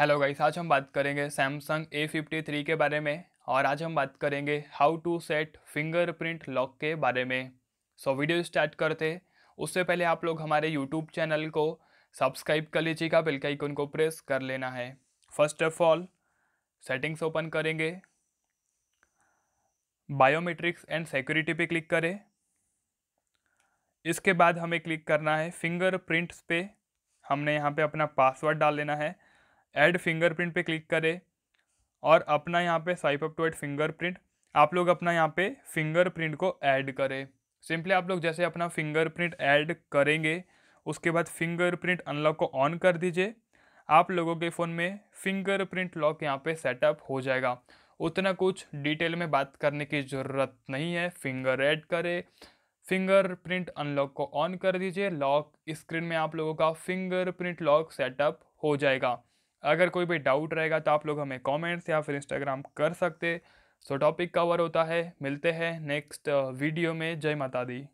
hello guys आज हम बात करेंगे सैमसंग ए फिफ्टी थ्री के बारे में और आज हम बात करेंगे how to set fingerprint lock के बारे में सो वीडियो स्टार्ट करते उससे पहले आप लोग हमारे यूट्यूब चैनल को सब्सक्राइब कर लीजिएगा बेल का आइकन को प्रेस कर लेना है first of all settings open करेंगे बायोमेट्रिक्स एंड सिक्योरिटी पे क्लिक करें इसके बाद हमें क्लिक करना है फिंगरप्रिंट्स पे हमने यहाँ पे अपना पासवर्ड डाल लेना है ऐड फिंगरप्रिंट पे क्लिक करें और अपना यहाँ पे swipe up to add fingerprint आप लोग अपना यहाँ पे फिंगरप्रिंट को ऐड करें सिंपली आप लोग जैसे अपना फिंगरप्रिंट ऐड करेंगे उसके बाद फिंगरप्रिंट अनलॉक को ऑन कर दीजिए आप लोगों के फ़ोन में फिंगरप्रिंट लॉक यहाँ पे सेटअप हो जाएगा उतना कुछ डिटेल में बात करने की ज़रूरत नहीं है फिंगर ऐड करें फिंगरप्रिंट अनलॉक को ऑन कर दीजिए लॉक स्क्रीन में आप लोगों का फिंगरप्रिंट लॉक सेटअप हो जाएगा अगर कोई भी डाउट रहेगा तो आप लोग हमें कॉमेंट्स या फिर इंस्टाग्राम कर सकते सो टॉपिक कवर होता है मिलते हैं नेक्स्ट वीडियो uh, में जय माता दी